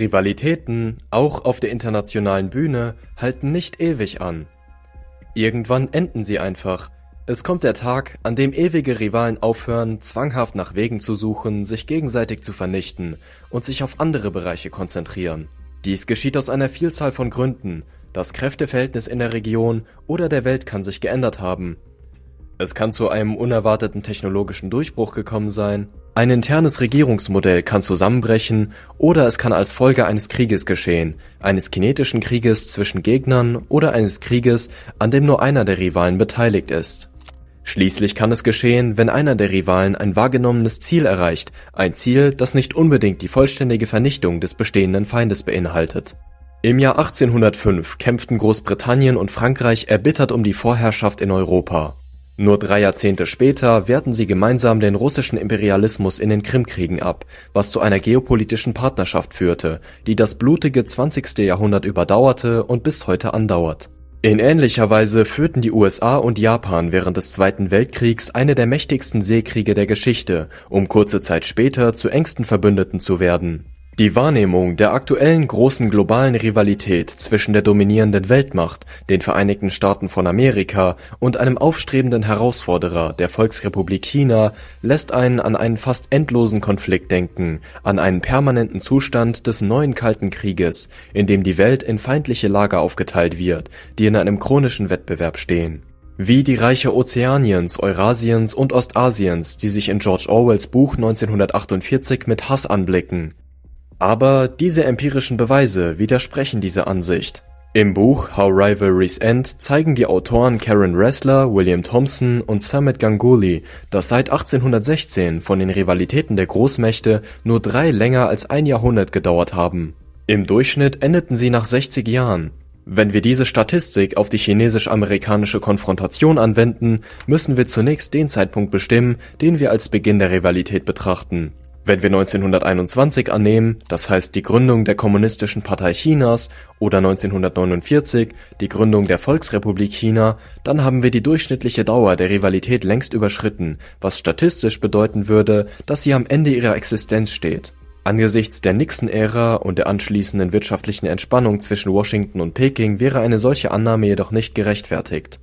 Rivalitäten, auch auf der internationalen Bühne, halten nicht ewig an. Irgendwann enden sie einfach. Es kommt der Tag, an dem ewige Rivalen aufhören, zwanghaft nach Wegen zu suchen, sich gegenseitig zu vernichten und sich auf andere Bereiche konzentrieren. Dies geschieht aus einer Vielzahl von Gründen. Das Kräfteverhältnis in der Region oder der Welt kann sich geändert haben, es kann zu einem unerwarteten technologischen Durchbruch gekommen sein, ein internes Regierungsmodell kann zusammenbrechen oder es kann als Folge eines Krieges geschehen, eines kinetischen Krieges zwischen Gegnern oder eines Krieges, an dem nur einer der Rivalen beteiligt ist. Schließlich kann es geschehen, wenn einer der Rivalen ein wahrgenommenes Ziel erreicht, ein Ziel, das nicht unbedingt die vollständige Vernichtung des bestehenden Feindes beinhaltet. Im Jahr 1805 kämpften Großbritannien und Frankreich erbittert um die Vorherrschaft in Europa. Nur drei Jahrzehnte später wehrten sie gemeinsam den russischen Imperialismus in den Krimkriegen ab, was zu einer geopolitischen Partnerschaft führte, die das blutige 20. Jahrhundert überdauerte und bis heute andauert. In ähnlicher Weise führten die USA und Japan während des Zweiten Weltkriegs eine der mächtigsten Seekriege der Geschichte, um kurze Zeit später zu engsten Verbündeten zu werden die Wahrnehmung der aktuellen großen globalen Rivalität zwischen der dominierenden Weltmacht, den Vereinigten Staaten von Amerika, und einem aufstrebenden Herausforderer, der Volksrepublik China, lässt einen an einen fast endlosen Konflikt denken, an einen permanenten Zustand des neuen Kalten Krieges, in dem die Welt in feindliche Lager aufgeteilt wird, die in einem chronischen Wettbewerb stehen. Wie die Reiche Ozeaniens, Eurasiens und Ostasiens, die sich in George Orwells Buch 1948 mit Hass anblicken aber diese empirischen Beweise widersprechen dieser Ansicht. Im Buch How Rivalries End zeigen die Autoren Karen Ressler, William Thompson und Samit Ganguly, dass seit 1816 von den Rivalitäten der Großmächte nur drei länger als ein Jahrhundert gedauert haben. Im Durchschnitt endeten sie nach 60 Jahren. Wenn wir diese Statistik auf die chinesisch-amerikanische Konfrontation anwenden, müssen wir zunächst den Zeitpunkt bestimmen, den wir als Beginn der Rivalität betrachten wenn wir 1921 annehmen, das heißt die Gründung der Kommunistischen Partei Chinas oder 1949 die Gründung der Volksrepublik China, dann haben wir die durchschnittliche Dauer der Rivalität längst überschritten, was statistisch bedeuten würde, dass sie am Ende ihrer Existenz steht. Angesichts der Nixon-Ära und der anschließenden wirtschaftlichen Entspannung zwischen Washington und Peking wäre eine solche Annahme jedoch nicht gerechtfertigt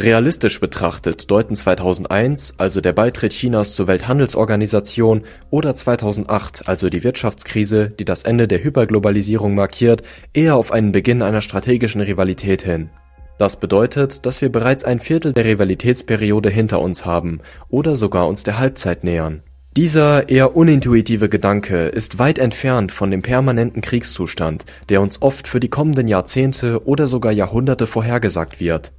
Realistisch betrachtet deuten 2001, also der Beitritt Chinas zur Welthandelsorganisation, oder 2008, also die Wirtschaftskrise, die das Ende der Hyperglobalisierung markiert, eher auf einen Beginn einer strategischen Rivalität hin. Das bedeutet, dass wir bereits ein Viertel der Rivalitätsperiode hinter uns haben oder sogar uns der Halbzeit nähern. Dieser eher unintuitive Gedanke ist weit entfernt von dem permanenten Kriegszustand, der uns oft für die kommenden Jahrzehnte oder sogar Jahrhunderte vorhergesagt wird.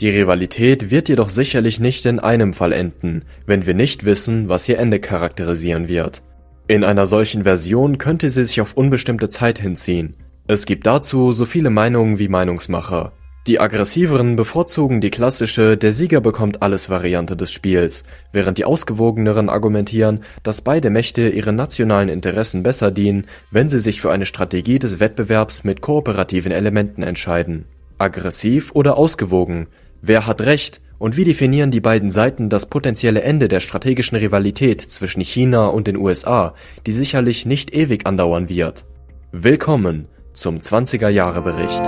Die Rivalität wird jedoch sicherlich nicht in einem Fall enden, wenn wir nicht wissen, was ihr Ende charakterisieren wird. In einer solchen Version könnte sie sich auf unbestimmte Zeit hinziehen. Es gibt dazu so viele Meinungen wie Meinungsmacher. Die aggressiveren bevorzugen die klassische Der Sieger bekommt alles Variante des Spiels, während die ausgewogeneren argumentieren, dass beide Mächte ihren nationalen Interessen besser dienen, wenn sie sich für eine Strategie des Wettbewerbs mit kooperativen Elementen entscheiden. Aggressiv oder ausgewogen, Wer hat Recht und wie definieren die beiden Seiten das potenzielle Ende der strategischen Rivalität zwischen China und den USA, die sicherlich nicht ewig andauern wird? Willkommen zum 20er Jahre Bericht.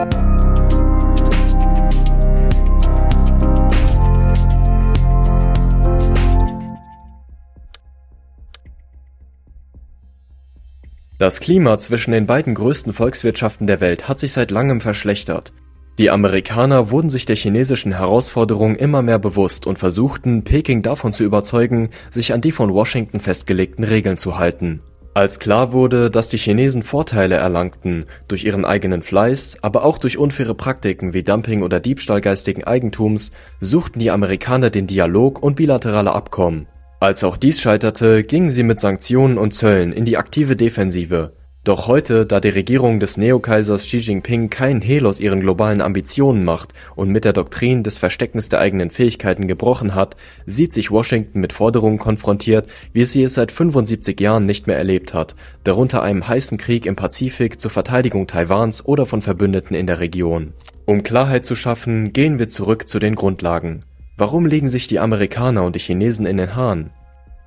Das Klima zwischen den beiden größten Volkswirtschaften der Welt hat sich seit langem verschlechtert die Amerikaner wurden sich der chinesischen Herausforderung immer mehr bewusst und versuchten, Peking davon zu überzeugen, sich an die von Washington festgelegten Regeln zu halten. Als klar wurde, dass die Chinesen Vorteile erlangten – durch ihren eigenen Fleiß, aber auch durch unfaire Praktiken wie Dumping oder Diebstahl geistigen Eigentums – suchten die Amerikaner den Dialog und bilaterale Abkommen. Als auch dies scheiterte, gingen sie mit Sanktionen und Zöllen in die aktive Defensive doch heute, da die Regierung des Neokaisers Xi Jinping keinen Hehl aus ihren globalen Ambitionen macht und mit der Doktrin des Versteckens der eigenen Fähigkeiten gebrochen hat, sieht sich Washington mit Forderungen konfrontiert, wie sie es seit 75 Jahren nicht mehr erlebt hat, darunter einem heißen Krieg im Pazifik zur Verteidigung Taiwans oder von Verbündeten in der Region. Um Klarheit zu schaffen, gehen wir zurück zu den Grundlagen. Warum legen sich die Amerikaner und die Chinesen in den Haaren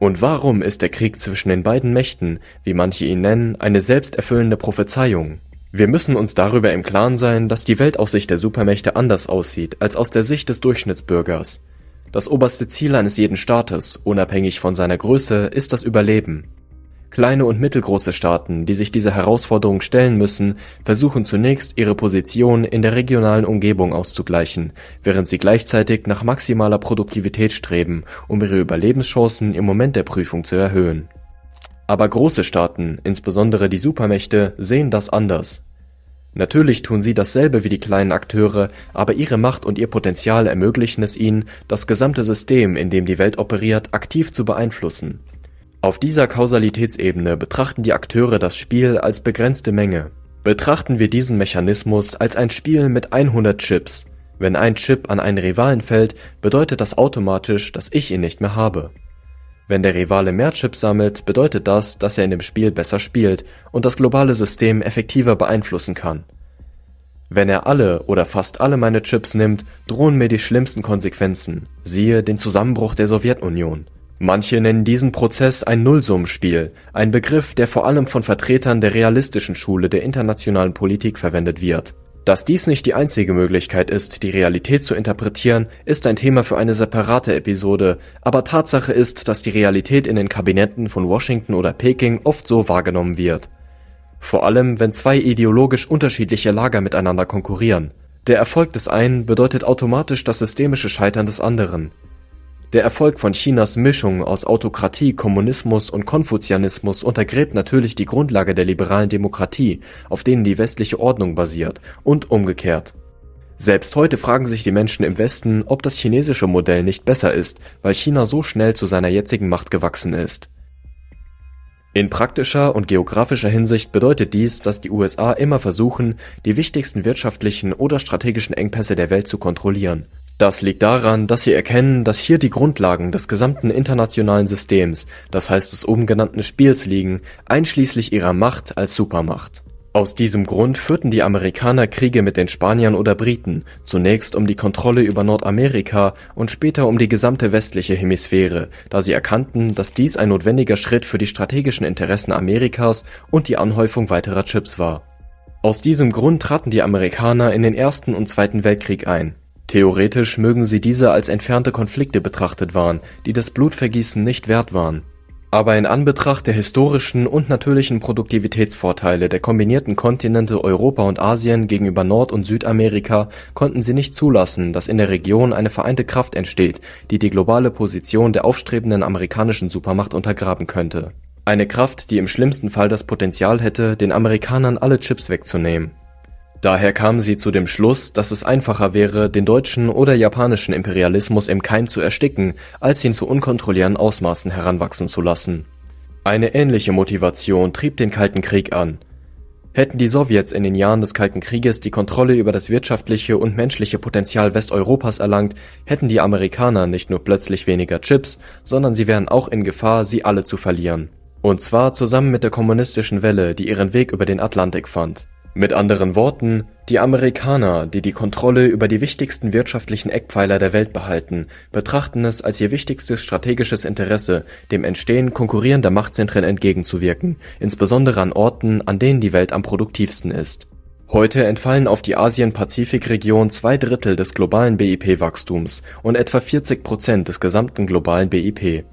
und warum ist der Krieg zwischen den beiden Mächten, wie manche ihn nennen, eine selbsterfüllende Prophezeiung? Wir müssen uns darüber im Klaren sein, dass die Welt aus Sicht der Supermächte anders aussieht als aus der Sicht des Durchschnittsbürgers. Das oberste Ziel eines jeden Staates, unabhängig von seiner Größe, ist das Überleben. Kleine und mittelgroße Staaten, die sich dieser Herausforderung stellen müssen, versuchen zunächst, ihre Position in der regionalen Umgebung auszugleichen, während sie gleichzeitig nach maximaler Produktivität streben, um ihre Überlebenschancen im Moment der Prüfung zu erhöhen. Aber große Staaten, insbesondere die Supermächte, sehen das anders. Natürlich tun sie dasselbe wie die kleinen Akteure, aber ihre Macht und ihr Potenzial ermöglichen es ihnen, das gesamte System, in dem die Welt operiert, aktiv zu beeinflussen auf dieser Kausalitätsebene betrachten die Akteure das Spiel als begrenzte Menge. Betrachten wir diesen Mechanismus als ein Spiel mit 100 Chips. Wenn ein Chip an einen Rivalen fällt, bedeutet das automatisch, dass ich ihn nicht mehr habe. Wenn der Rivale mehr Chips sammelt, bedeutet das, dass er in dem Spiel besser spielt und das globale System effektiver beeinflussen kann. Wenn er alle oder fast alle meine Chips nimmt, drohen mir die schlimmsten Konsequenzen, siehe den Zusammenbruch der Sowjetunion Manche nennen diesen Prozess ein Nullsummenspiel, ein Begriff, der vor allem von Vertretern der realistischen Schule der internationalen Politik verwendet wird. Dass dies nicht die einzige Möglichkeit ist, die Realität zu interpretieren, ist ein Thema für eine separate Episode, aber Tatsache ist, dass die Realität in den Kabinetten von Washington oder Peking oft so wahrgenommen wird. Vor allem, wenn zwei ideologisch unterschiedliche Lager miteinander konkurrieren. Der Erfolg des einen bedeutet automatisch das systemische Scheitern des anderen der Erfolg von Chinas Mischung aus Autokratie, Kommunismus und Konfuzianismus untergräbt natürlich die Grundlage der liberalen Demokratie, auf denen die westliche Ordnung basiert, und umgekehrt. Selbst heute fragen sich die Menschen im Westen, ob das chinesische Modell nicht besser ist, weil China so schnell zu seiner jetzigen Macht gewachsen ist. In praktischer und geografischer Hinsicht bedeutet dies, dass die USA immer versuchen, die wichtigsten wirtschaftlichen oder strategischen Engpässe der Welt zu kontrollieren das liegt daran, dass Sie erkennen, dass hier die Grundlagen des gesamten internationalen Systems, das heißt des oben genannten Spiels liegen, einschließlich ihrer Macht als Supermacht. Aus diesem Grund führten die Amerikaner Kriege mit den Spaniern oder Briten, zunächst um die Kontrolle über Nordamerika und später um die gesamte westliche Hemisphäre, da sie erkannten, dass dies ein notwendiger Schritt für die strategischen Interessen Amerikas und die Anhäufung weiterer Chips war. Aus diesem Grund traten die Amerikaner in den Ersten und Zweiten Weltkrieg ein Theoretisch mögen sie diese als entfernte Konflikte betrachtet waren, die das Blutvergießen nicht wert waren. Aber in Anbetracht der historischen und natürlichen Produktivitätsvorteile der kombinierten Kontinente Europa und Asien gegenüber Nord- und Südamerika konnten sie nicht zulassen, dass in der Region eine vereinte Kraft entsteht, die die globale Position der aufstrebenden amerikanischen Supermacht untergraben könnte. Eine Kraft, die im schlimmsten Fall das Potenzial hätte, den Amerikanern alle Chips wegzunehmen Daher kamen sie zu dem Schluss, dass es einfacher wäre, den deutschen oder japanischen Imperialismus im Keim zu ersticken, als ihn zu unkontrollierten Ausmaßen heranwachsen zu lassen. Eine ähnliche Motivation trieb den Kalten Krieg an. Hätten die Sowjets in den Jahren des Kalten Krieges die Kontrolle über das wirtschaftliche und menschliche Potenzial Westeuropas erlangt, hätten die Amerikaner nicht nur plötzlich weniger Chips, sondern sie wären auch in Gefahr, sie alle zu verlieren. Und zwar zusammen mit der kommunistischen Welle, die ihren Weg über den Atlantik fand mit anderen Worten, die Amerikaner, die die Kontrolle über die wichtigsten wirtschaftlichen Eckpfeiler der Welt behalten, betrachten es als ihr wichtigstes strategisches Interesse, dem Entstehen konkurrierender Machtzentren entgegenzuwirken, insbesondere an Orten, an denen die Welt am produktivsten ist. Heute entfallen auf die Asien-Pazifik-Region zwei Drittel des globalen BIP-Wachstums und etwa 40 Prozent des gesamten globalen BIP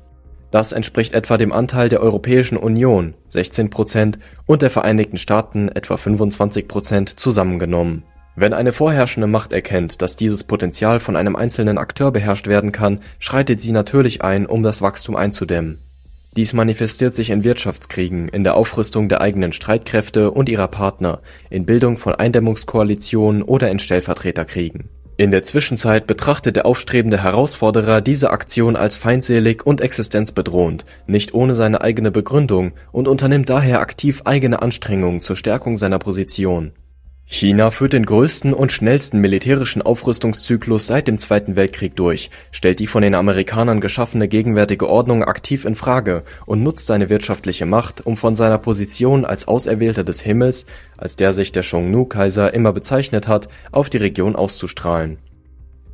das entspricht etwa dem Anteil der Europäischen Union (16 Prozent) und der Vereinigten Staaten (etwa 25 Prozent) zusammengenommen. Wenn eine vorherrschende Macht erkennt, dass dieses Potenzial von einem einzelnen Akteur beherrscht werden kann, schreitet sie natürlich ein, um das Wachstum einzudämmen. Dies manifestiert sich in Wirtschaftskriegen, in der Aufrüstung der eigenen Streitkräfte und ihrer Partner, in Bildung von Eindämmungskoalitionen oder in Stellvertreterkriegen in der Zwischenzeit betrachtet der aufstrebende Herausforderer diese Aktion als feindselig und existenzbedrohend, nicht ohne seine eigene Begründung, und unternimmt daher aktiv eigene Anstrengungen zur Stärkung seiner Position China führt den größten und schnellsten militärischen Aufrüstungszyklus seit dem Zweiten Weltkrieg durch, stellt die von den Amerikanern geschaffene gegenwärtige Ordnung aktiv in Frage und nutzt seine wirtschaftliche Macht, um von seiner Position als Auserwählter des Himmels, als der sich der Xiongnu-Kaiser immer bezeichnet hat, auf die Region auszustrahlen.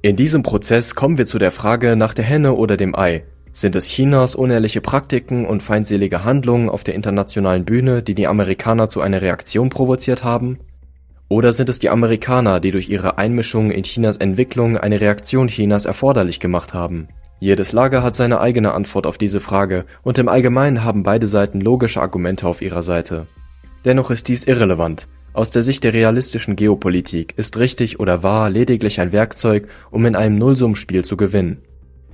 In diesem Prozess kommen wir zu der Frage nach der Henne oder dem Ei, sind es Chinas unehrliche Praktiken und feindselige Handlungen auf der internationalen Bühne, die die Amerikaner zu einer Reaktion provoziert haben? Oder sind es die Amerikaner, die durch ihre Einmischung in Chinas Entwicklung eine Reaktion Chinas erforderlich gemacht haben? Jedes Lager hat seine eigene Antwort auf diese Frage, und im Allgemeinen haben beide Seiten logische Argumente auf ihrer Seite. Dennoch ist dies irrelevant. Aus der Sicht der realistischen Geopolitik ist richtig oder wahr lediglich ein Werkzeug, um in einem Nullsummspiel zu gewinnen.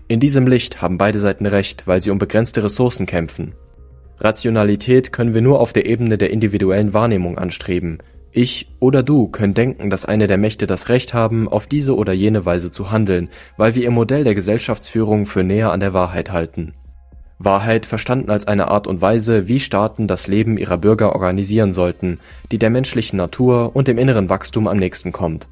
In diesem Licht haben beide Seiten recht, weil sie um begrenzte Ressourcen kämpfen. Rationalität können wir nur auf der Ebene der individuellen Wahrnehmung anstreben, ich oder du können denken, dass eine der Mächte das Recht haben, auf diese oder jene Weise zu handeln, weil wir ihr Modell der Gesellschaftsführung für näher an der Wahrheit halten. Wahrheit verstanden als eine Art und Weise, wie Staaten das Leben ihrer Bürger organisieren sollten, die der menschlichen Natur und dem inneren Wachstum am nächsten kommt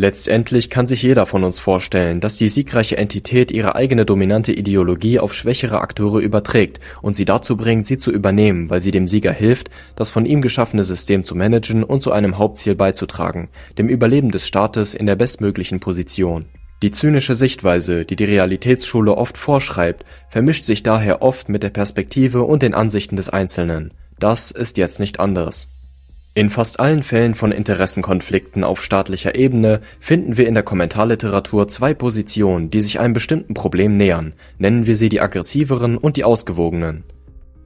Letztendlich kann sich jeder von uns vorstellen, dass die siegreiche Entität ihre eigene dominante Ideologie auf schwächere Akteure überträgt und sie dazu bringt, sie zu übernehmen, weil sie dem Sieger hilft, das von ihm geschaffene System zu managen und zu einem Hauptziel beizutragen, dem Überleben des Staates in der bestmöglichen Position. Die zynische Sichtweise, die die Realitätsschule oft vorschreibt, vermischt sich daher oft mit der Perspektive und den Ansichten des Einzelnen. Das ist jetzt nicht anders in fast allen Fällen von Interessenkonflikten auf staatlicher Ebene finden wir in der Kommentarliteratur zwei Positionen, die sich einem bestimmten Problem nähern, nennen wir sie die aggressiveren und die ausgewogenen.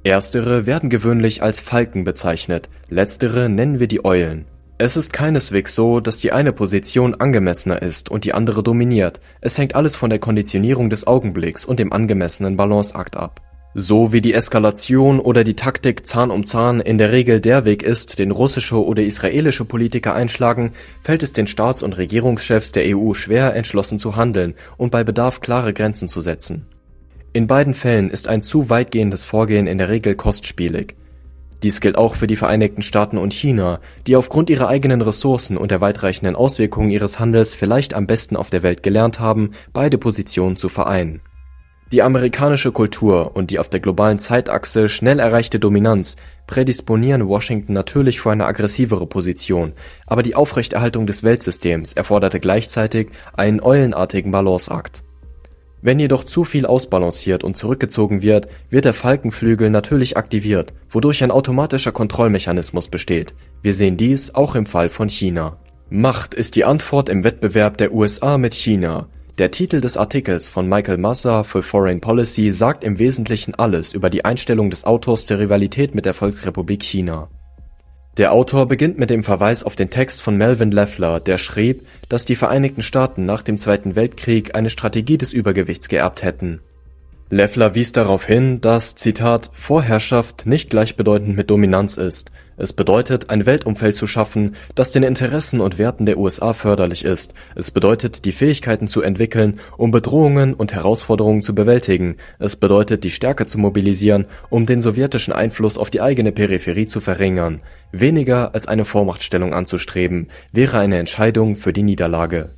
Erstere werden gewöhnlich als Falken bezeichnet, letztere nennen wir die Eulen. Es ist keineswegs so, dass die eine Position angemessener ist und die andere dominiert, es hängt alles von der Konditionierung des Augenblicks und dem angemessenen Balanceakt ab so wie die Eskalation oder die Taktik Zahn um Zahn in der Regel der Weg ist, den russische oder israelische Politiker einschlagen, fällt es den Staats und Regierungschefs der EU schwer, entschlossen zu handeln und bei Bedarf klare Grenzen zu setzen. In beiden Fällen ist ein zu weitgehendes Vorgehen in der Regel kostspielig. Dies gilt auch für die Vereinigten Staaten und China, die aufgrund ihrer eigenen Ressourcen und der weitreichenden Auswirkungen ihres Handels vielleicht am besten auf der Welt gelernt haben, beide Positionen zu vereinen die amerikanische Kultur und die auf der globalen Zeitachse schnell erreichte Dominanz prädisponieren Washington natürlich für eine aggressivere Position, aber die Aufrechterhaltung des Weltsystems erforderte gleichzeitig einen eulenartigen Balanceakt. Wenn jedoch zu viel ausbalanciert und zurückgezogen wird, wird der Falkenflügel natürlich aktiviert, wodurch ein automatischer Kontrollmechanismus besteht. Wir sehen dies auch im Fall von China. Macht ist die Antwort im Wettbewerb der USA mit China. Der Titel des Artikels von Michael Mazza für Foreign Policy sagt im Wesentlichen alles über die Einstellung des Autors zur Rivalität mit der Volksrepublik China. Der Autor beginnt mit dem Verweis auf den Text von Melvin Leffler, der schrieb, dass die Vereinigten Staaten nach dem Zweiten Weltkrieg eine Strategie des Übergewichts geerbt hätten. Leffler wies darauf hin, dass „ Zitat, Vorherrschaft nicht gleichbedeutend mit Dominanz ist es bedeutet, ein Weltumfeld zu schaffen, das den Interessen und Werten der USA förderlich ist. Es bedeutet, die Fähigkeiten zu entwickeln, um Bedrohungen und Herausforderungen zu bewältigen. Es bedeutet, die Stärke zu mobilisieren, um den sowjetischen Einfluss auf die eigene Peripherie zu verringern. Weniger als eine Vormachtstellung anzustreben, wäre eine Entscheidung für die Niederlage.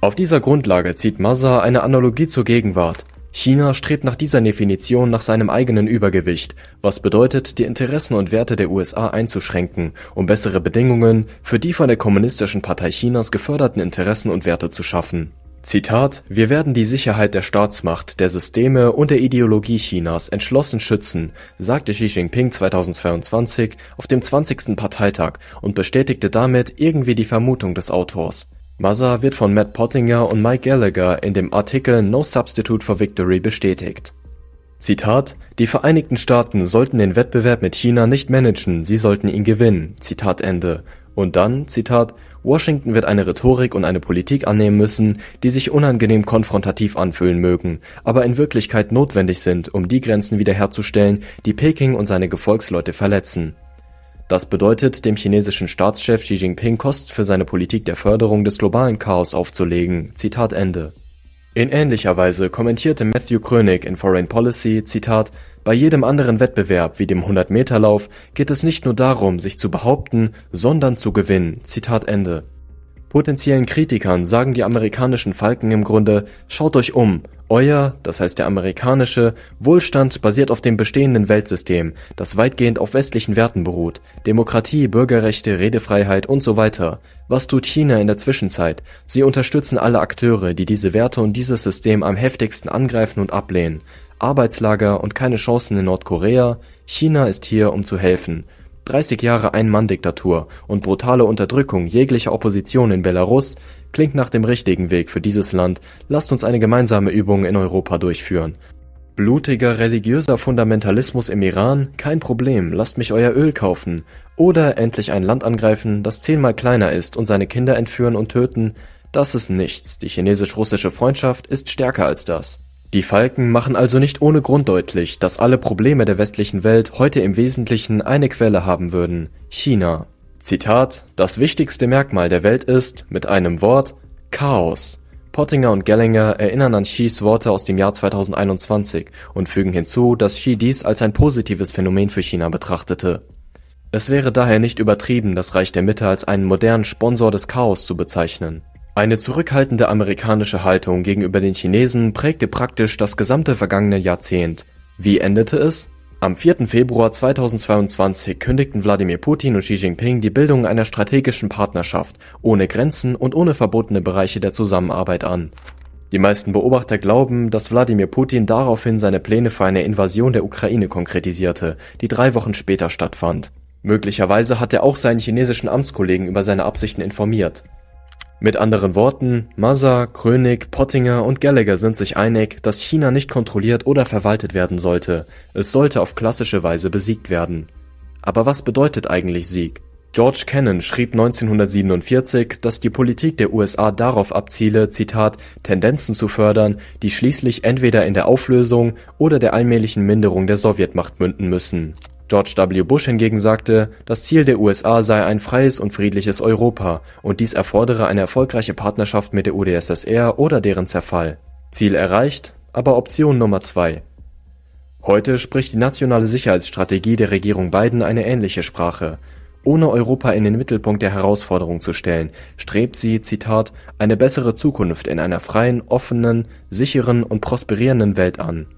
“Auf dieser Grundlage zieht Mazar eine Analogie zur Gegenwart China strebt nach dieser Definition nach seinem eigenen Übergewicht, was bedeutet, die Interessen und Werte der USA einzuschränken, um bessere Bedingungen für die von der Kommunistischen Partei Chinas geförderten Interessen und Werte zu schaffen. „ Zitat Wir werden die Sicherheit der Staatsmacht, der Systeme und der Ideologie Chinas entschlossen schützen “sagte Xi Jinping 2022 auf dem 20. Parteitag und bestätigte damit irgendwie die Vermutung des Autors Maza wird von Matt Pottinger und Mike Gallagher in dem Artikel No Substitute for Victory bestätigt. Zitat: Die Vereinigten Staaten sollten den Wettbewerb mit China nicht managen, sie sollten ihn gewinnen. Zitat Ende. Und dann, Zitat: Washington wird eine Rhetorik und eine Politik annehmen müssen, die sich unangenehm konfrontativ anfühlen mögen, aber in Wirklichkeit notwendig sind, um die Grenzen wiederherzustellen, die Peking und seine Gefolgsleute verletzen das bedeutet, dem chinesischen Staatschef Xi Jinping Kosten für seine Politik der Förderung des globalen Chaos aufzulegen. “In ähnlicher Weise kommentierte Matthew Krönig in Foreign Policy: „ Bei jedem anderen Wettbewerb wie dem 100-Meter-Lauf geht es nicht nur darum, sich zu behaupten, sondern zu gewinnen. “Im Potentiellen Kritikern sagen die amerikanischen Falken im Grunde: Schaut euch um, euer (das heißt der amerikanische) Wohlstand basiert auf dem bestehenden Weltsystem, das weitgehend auf westlichen Werten beruht (Demokratie, Bürgerrechte, Redefreiheit und so weiter. Was tut China in der Zwischenzeit? Sie unterstützen alle Akteure, die diese Werte und dieses System am heftigsten angreifen und ablehnen. Arbeitslager und keine Chancen in Nordkorea? China ist hier, um zu helfen 30 Jahre Ein-Mann-Diktatur und brutale Unterdrückung jeglicher Opposition in Belarus klingt nach dem richtigen Weg für dieses Land, lasst uns eine gemeinsame Übung in Europa durchführen. Blutiger religiöser Fundamentalismus im Iran? Kein Problem, lasst mich euer Öl kaufen. Oder endlich ein Land angreifen, das zehnmal kleiner ist und seine Kinder entführen und töten? Das ist nichts, die chinesisch-russische Freundschaft ist stärker als das. Die Falken machen also nicht ohne Grund deutlich, dass alle Probleme der westlichen Welt heute im Wesentlichen eine Quelle haben würden: China. Zitat: Das wichtigste Merkmal der Welt ist, mit einem Wort, Chaos. Pottinger und Gellinger erinnern an Xis Worte aus dem Jahr 2021 und fügen hinzu, dass Xi dies als ein positives Phänomen für China betrachtete. Es wäre daher nicht übertrieben, das Reich der Mitte als einen modernen Sponsor des Chaos zu bezeichnen eine zurückhaltende amerikanische Haltung gegenüber den Chinesen prägte praktisch das gesamte vergangene Jahrzehnt. Wie endete es? Am 4. Februar 2022 kündigten Wladimir Putin und Xi Jinping die Bildung einer strategischen Partnerschaft ohne Grenzen und ohne verbotene Bereiche der Zusammenarbeit an. Die meisten Beobachter glauben, dass Wladimir Putin daraufhin seine Pläne für eine Invasion der Ukraine konkretisierte, die drei Wochen später stattfand. Möglicherweise hat er auch seinen chinesischen Amtskollegen über seine Absichten informiert mit anderen Worten, Mazza, Krönig, Pottinger und Gallagher sind sich einig, dass China nicht kontrolliert oder verwaltet werden sollte, es sollte auf klassische Weise besiegt werden. Aber was bedeutet eigentlich Sieg? George Kennan schrieb 1947, dass die Politik der USA darauf abziele, Zitat, Tendenzen zu fördern, die schließlich entweder in der Auflösung oder der allmählichen Minderung der Sowjetmacht münden müssen George W. Bush hingegen sagte, das Ziel der USA sei ein freies und friedliches Europa, und dies erfordere eine erfolgreiche Partnerschaft mit der UdSSR oder deren Zerfall. Ziel erreicht, aber Option Nummer zwei. Heute spricht die nationale Sicherheitsstrategie der Regierung Biden eine ähnliche Sprache. Ohne Europa in den Mittelpunkt der Herausforderung zu stellen, strebt sie, Zitat, eine bessere Zukunft in einer freien, offenen, sicheren und prosperierenden Welt an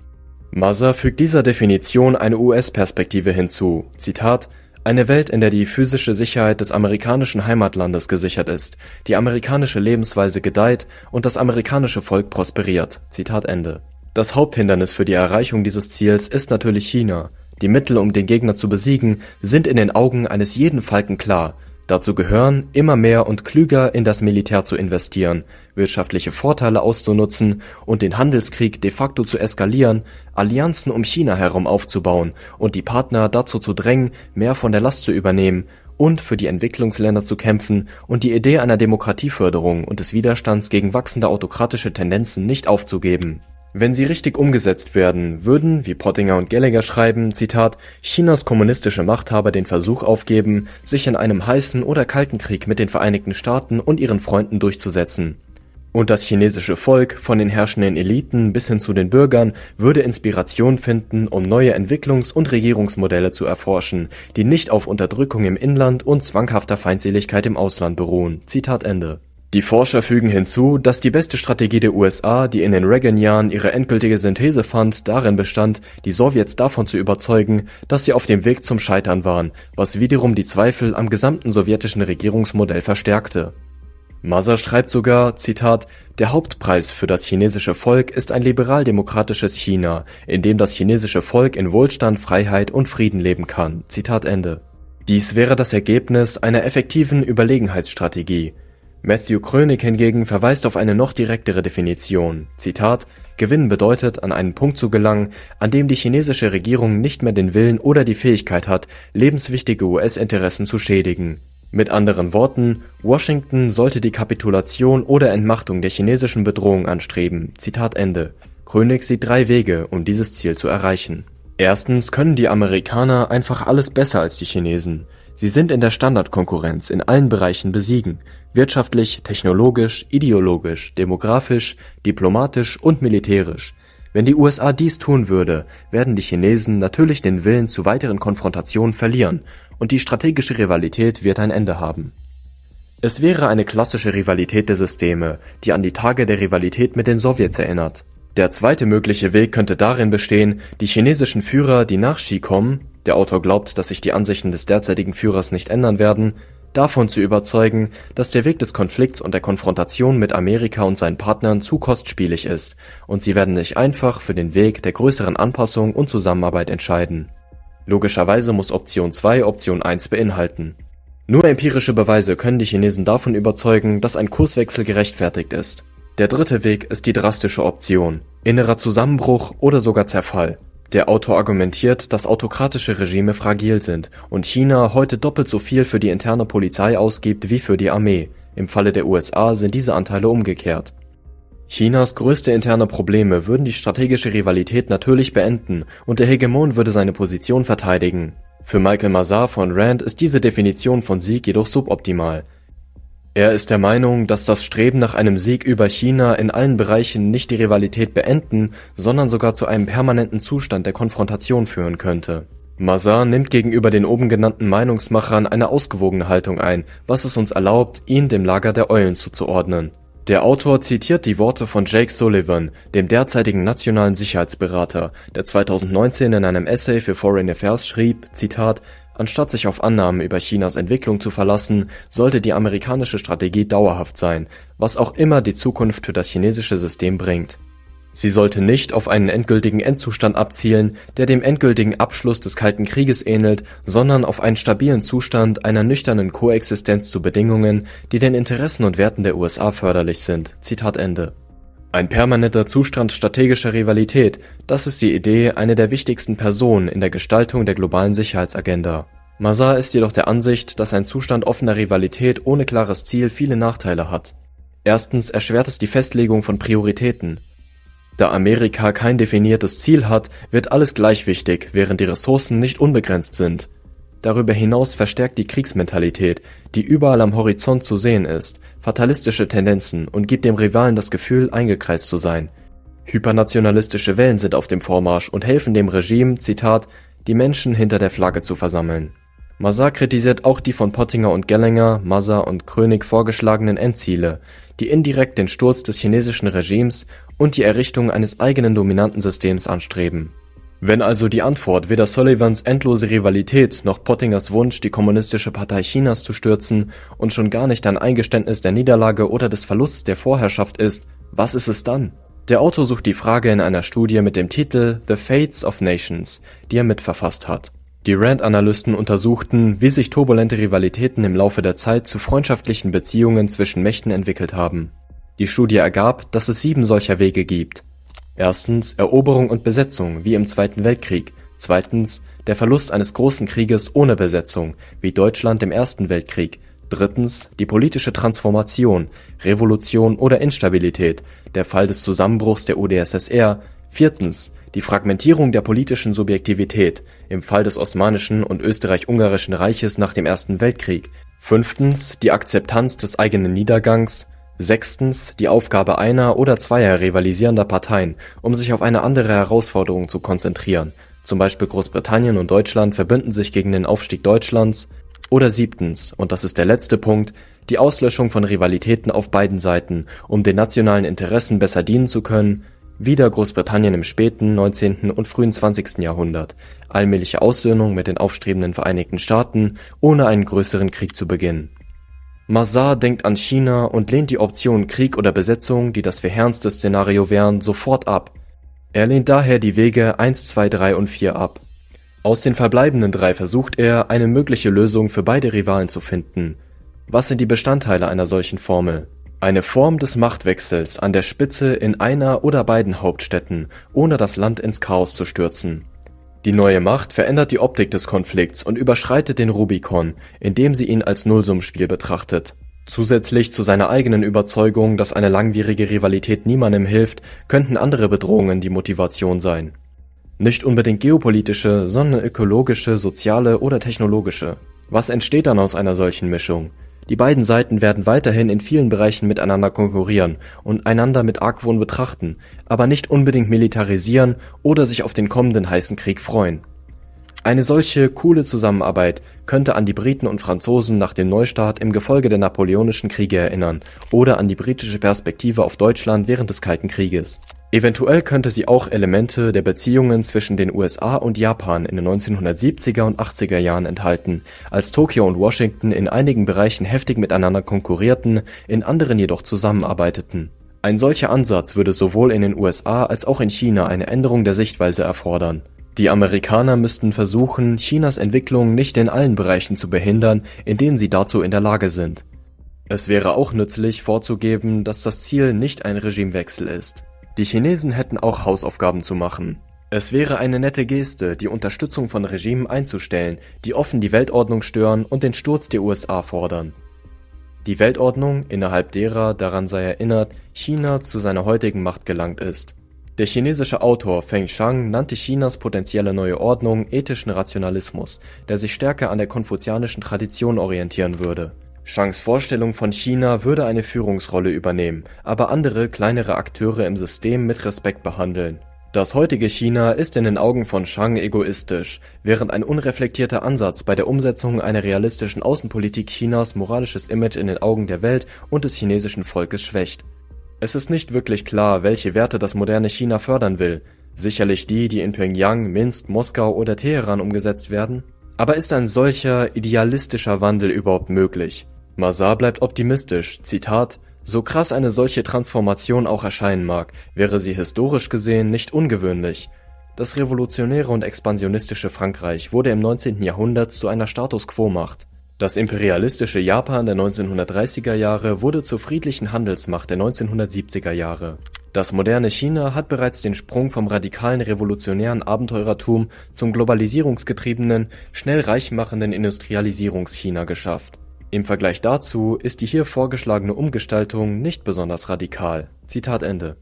Maser fügt dieser Definition eine US-Perspektive hinzu: „ Zitat Eine Welt, in der die physische Sicherheit des amerikanischen Heimatlandes gesichert ist, die amerikanische Lebensweise gedeiht und das amerikanische Volk prosperiert. Zitat Ende. “Das Haupthindernis für die Erreichung dieses Ziels ist natürlich China. Die Mittel, um den Gegner zu besiegen, sind in den Augen eines jeden Falken klar Dazu gehören, immer mehr und klüger in das Militär zu investieren, wirtschaftliche Vorteile auszunutzen und den Handelskrieg de facto zu eskalieren, Allianzen um China herum aufzubauen und die Partner dazu zu drängen, mehr von der Last zu übernehmen und für die Entwicklungsländer zu kämpfen und die Idee einer Demokratieförderung und des Widerstands gegen wachsende autokratische Tendenzen nicht aufzugeben wenn sie richtig umgesetzt werden, würden, wie Pottinger und Gallagher schreiben, Zitat, Chinas kommunistische Machthaber den Versuch aufgeben, sich in einem heißen oder kalten Krieg mit den Vereinigten Staaten und ihren Freunden durchzusetzen. Und das chinesische Volk, von den herrschenden Eliten bis hin zu den Bürgern, würde Inspiration finden, um neue Entwicklungs- und Regierungsmodelle zu erforschen, die nicht auf Unterdrückung im Inland und zwanghafter Feindseligkeit im Ausland beruhen. Zitat Ende die Forscher fügen hinzu, dass die beste Strategie der USA, die in den Reagan-Jahren ihre endgültige Synthese fand, darin bestand, die Sowjets davon zu überzeugen, dass sie auf dem Weg zum Scheitern waren, was wiederum die Zweifel am gesamten sowjetischen Regierungsmodell verstärkte. Maser schreibt sogar, Zitat, der Hauptpreis für das chinesische Volk ist ein liberal-demokratisches China, in dem das chinesische Volk in Wohlstand, Freiheit und Frieden leben kann. Zitat Ende. Dies wäre das Ergebnis einer effektiven Überlegenheitsstrategie, Matthew Krönig hingegen verweist auf eine noch direktere Definition: „ Zitat, Gewinn bedeutet, an einen Punkt zu gelangen, an dem die chinesische Regierung nicht mehr den Willen oder die Fähigkeit hat, lebenswichtige US-Interessen zu schädigen. “Mit anderen Worten: Washington sollte die Kapitulation oder Entmachtung der chinesischen Bedrohung anstreben. Zitat Ende. Krönig sieht drei Wege, um dieses Ziel zu erreichen. Erstens können die Amerikaner einfach alles besser als die Chinesen Sie sind in der Standardkonkurrenz in allen Bereichen besiegen: wirtschaftlich, technologisch, ideologisch, demografisch, diplomatisch und militärisch. Wenn die USA dies tun würde, werden die Chinesen natürlich den Willen zu weiteren Konfrontationen verlieren und die strategische Rivalität wird ein Ende haben. Es wäre eine klassische Rivalität der Systeme, die an die Tage der Rivalität mit den Sowjets erinnert. Der zweite mögliche Weg könnte darin bestehen, die chinesischen Führer, die nach Xi kommen der Autor glaubt, dass sich die Ansichten des derzeitigen Führers nicht ändern werden, davon zu überzeugen, dass der Weg des Konflikts und der Konfrontation mit Amerika und seinen Partnern zu kostspielig ist und sie werden sich einfach für den Weg der größeren Anpassung und Zusammenarbeit entscheiden. Logischerweise muss Option 2 Option 1 beinhalten. Nur empirische Beweise können die Chinesen davon überzeugen, dass ein Kurswechsel gerechtfertigt ist. Der dritte Weg ist die drastische Option, innerer Zusammenbruch oder sogar Zerfall. Der Autor argumentiert, dass autokratische Regime fragil sind und China heute doppelt so viel für die interne Polizei ausgibt wie für die Armee, im Falle der USA sind diese Anteile umgekehrt. Chinas größte interne Probleme würden die strategische Rivalität natürlich beenden und der Hegemon würde seine Position verteidigen. Für Michael Mazar von Rand ist diese Definition von Sieg jedoch suboptimal er ist der Meinung, dass das Streben nach einem Sieg über China in allen Bereichen nicht die Rivalität beenden, sondern sogar zu einem permanenten Zustand der Konfrontation führen könnte. Mazar nimmt gegenüber den oben genannten Meinungsmachern eine ausgewogene Haltung ein, was es uns erlaubt, ihn dem Lager der Eulen zuzuordnen. Der Autor zitiert die Worte von Jake Sullivan, dem derzeitigen nationalen Sicherheitsberater, der 2019 in einem Essay für Foreign Affairs schrieb, Zitat, Anstatt sich auf Annahmen über Chinas Entwicklung zu verlassen, sollte die amerikanische Strategie dauerhaft sein, was auch immer die Zukunft für das chinesische System bringt. Sie sollte nicht auf einen endgültigen Endzustand abzielen, der dem endgültigen Abschluss des Kalten Krieges ähnelt, sondern auf einen stabilen Zustand einer nüchternen Koexistenz zu Bedingungen, die den Interessen und Werten der USA förderlich sind. “Zitat Ende ein permanenter Zustand strategischer Rivalität, das ist die Idee, einer der wichtigsten Personen in der Gestaltung der globalen Sicherheitsagenda. Mazar ist jedoch der Ansicht, dass ein Zustand offener Rivalität ohne klares Ziel viele Nachteile hat. Erstens erschwert es die Festlegung von Prioritäten. Da Amerika kein definiertes Ziel hat, wird alles gleich wichtig, während die Ressourcen nicht unbegrenzt sind Darüber hinaus verstärkt die Kriegsmentalität, die überall am Horizont zu sehen ist, fatalistische Tendenzen und gibt dem Rivalen das Gefühl, eingekreist zu sein. Hypernationalistische Wellen sind auf dem Vormarsch und helfen dem Regime, Zitat, die Menschen hinter der Flagge zu versammeln. Mazar kritisiert auch die von Pottinger und Gellinger, Mazar und Krönig vorgeschlagenen Endziele, die indirekt den Sturz des chinesischen Regimes und die Errichtung eines eigenen dominanten Systems anstreben wenn also die Antwort weder Sullivans endlose Rivalität noch Pottingers Wunsch, die Kommunistische Partei Chinas zu stürzen, und schon gar nicht ein Eingeständnis der Niederlage oder des Verlusts der Vorherrschaft ist, was ist es dann? Der Autor sucht die Frage in einer Studie mit dem Titel The Fates of Nations, die er mitverfasst hat. Die Rand-Analysten untersuchten, wie sich turbulente Rivalitäten im Laufe der Zeit zu freundschaftlichen Beziehungen zwischen Mächten entwickelt haben. Die Studie ergab, dass es sieben solcher Wege gibt. Erstens Eroberung und Besetzung wie im Zweiten Weltkrieg, zweitens der Verlust eines großen Krieges ohne Besetzung wie Deutschland im Ersten Weltkrieg, drittens die politische Transformation (Revolution oder Instabilität, der Fall des Zusammenbruchs der UdSSR), viertens die Fragmentierung der politischen Subjektivität (im Fall des Osmanischen und Österreich-Ungarischen Reiches nach dem Ersten Weltkrieg), fünftens die Akzeptanz des eigenen Niedergangs Sechstens die Aufgabe einer oder zweier rivalisierender Parteien, um sich auf eine andere Herausforderung zu konzentrieren Zum Beispiel Großbritannien und Deutschland verbünden sich gegen den Aufstieg Deutschlands). Oder siebtens – und das ist der letzte Punkt – die Auslöschung von Rivalitäten auf beiden Seiten, um den nationalen Interessen besser dienen zu können (wieder Großbritannien im späten 19. und frühen 20. Jahrhundert, allmähliche Aussöhnung mit den aufstrebenden Vereinigten Staaten, ohne einen größeren Krieg zu beginnen Mazar denkt an China und lehnt die Option Krieg oder Besetzung, die das verheerendste Szenario wären, sofort ab. Er lehnt daher die Wege 1, 2, 3 und 4 ab. Aus den verbleibenden drei versucht er, eine mögliche Lösung für beide Rivalen zu finden. Was sind die Bestandteile einer solchen Formel? Eine Form des Machtwechsels an der Spitze in einer oder beiden Hauptstädten, ohne das Land ins Chaos zu stürzen. Die neue Macht verändert die Optik des Konflikts und überschreitet den Rubikon, indem sie ihn als Nullsummspiel betrachtet. Zusätzlich zu seiner eigenen Überzeugung, dass eine langwierige Rivalität niemandem hilft, könnten andere Bedrohungen die Motivation sein. Nicht unbedingt geopolitische, sondern ökologische, soziale oder technologische. Was entsteht dann aus einer solchen Mischung? Die beiden Seiten werden weiterhin in vielen Bereichen miteinander konkurrieren und einander mit Argwohn betrachten, aber nicht unbedingt militarisieren oder sich auf den kommenden heißen Krieg freuen eine solche coole zusammenarbeit könnte an die Briten und Franzosen nach dem Neustart im Gefolge der Napoleonischen Kriege erinnern oder an die britische Perspektive auf Deutschland während des Kalten Krieges. Eventuell könnte sie auch Elemente der Beziehungen zwischen den USA und Japan in den 1970er und 80er Jahren enthalten, als Tokio und Washington in einigen Bereichen heftig miteinander konkurrierten, in anderen jedoch zusammenarbeiteten. Ein solcher Ansatz würde sowohl in den USA als auch in China eine Änderung der Sichtweise erfordern die Amerikaner müssten versuchen, Chinas Entwicklung nicht in allen Bereichen zu behindern, in denen sie dazu in der Lage sind. Es wäre auch nützlich, vorzugeben, dass das Ziel nicht ein Regimewechsel ist. Die Chinesen hätten auch Hausaufgaben zu machen. Es wäre eine nette Geste, die Unterstützung von Regimen einzustellen, die offen die Weltordnung stören und den Sturz der USA fordern. Die Weltordnung, innerhalb derer, daran sei erinnert, China zu seiner heutigen Macht gelangt ist. Der chinesische Autor Feng Shang nannte Chinas potenzielle neue Ordnung ethischen Rationalismus, der sich stärker an der konfuzianischen Tradition orientieren würde. Shangs Vorstellung von China würde eine Führungsrolle übernehmen, aber andere, kleinere Akteure im System mit Respekt behandeln. Das heutige China ist in den Augen von Shang egoistisch, während ein unreflektierter Ansatz bei der Umsetzung einer realistischen Außenpolitik Chinas moralisches Image in den Augen der Welt und des chinesischen Volkes schwächt es ist nicht wirklich klar, welche Werte das moderne China fördern will, sicherlich die, die in Pyongyang, Minsk, Moskau oder Teheran umgesetzt werden. Aber ist ein solcher idealistischer Wandel überhaupt möglich? Mazar bleibt optimistisch, Zitat, so krass eine solche Transformation auch erscheinen mag, wäre sie historisch gesehen nicht ungewöhnlich. Das revolutionäre und expansionistische Frankreich wurde im 19. Jahrhundert zu einer Status Quo-Macht. Das imperialistische Japan der 1930er Jahre wurde zur friedlichen Handelsmacht der 1970er Jahre. Das moderne China hat bereits den Sprung vom radikalen revolutionären Abenteurertum zum globalisierungsgetriebenen, schnell reich machenden Industrialisierungs-China geschafft. Im Vergleich dazu ist die hier vorgeschlagene Umgestaltung nicht besonders radikal. “Zitat Ende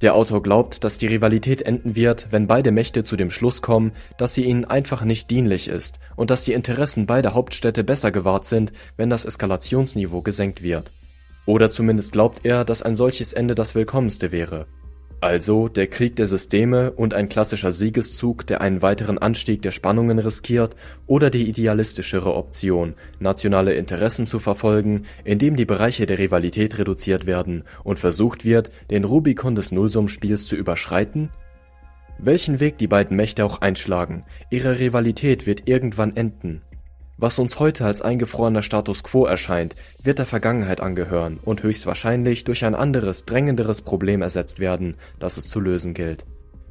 der Autor glaubt, dass die Rivalität enden wird, wenn beide Mächte zu dem Schluss kommen, dass sie ihnen einfach nicht dienlich ist und dass die Interessen beider Hauptstädte besser gewahrt sind, wenn das Eskalationsniveau gesenkt wird. Oder zumindest glaubt er, dass ein solches Ende das willkommenste wäre also der Krieg der Systeme und ein klassischer Siegeszug, der einen weiteren Anstieg der Spannungen riskiert, oder die idealistischere Option, nationale Interessen zu verfolgen, indem die Bereiche der Rivalität reduziert werden und versucht wird, den Rubikon des Nullsummspiels zu überschreiten? Welchen Weg die beiden Mächte auch einschlagen, ihre Rivalität wird irgendwann enden was uns heute als eingefrorener Status quo erscheint, wird der Vergangenheit angehören und höchstwahrscheinlich durch ein anderes, drängenderes Problem ersetzt werden, das es zu lösen gilt.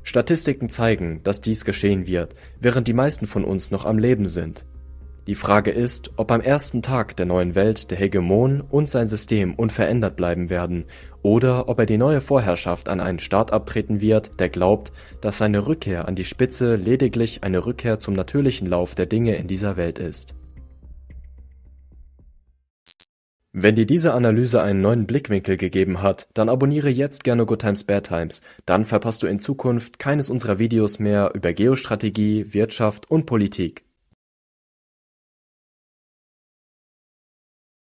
Statistiken zeigen, dass dies geschehen wird, während die meisten von uns noch am Leben sind. Die Frage ist, ob am ersten Tag der neuen Welt der Hegemon und sein System unverändert bleiben werden oder ob er die neue Vorherrschaft an einen Staat abtreten wird, der glaubt, dass seine Rückkehr an die Spitze lediglich eine Rückkehr zum natürlichen Lauf der Dinge in dieser Welt ist. Wenn dir diese Analyse einen neuen Blickwinkel gegeben hat, dann abonniere jetzt gerne Good Times Bad Times, dann verpasst du in Zukunft keines unserer Videos mehr über Geostrategie, Wirtschaft und Politik.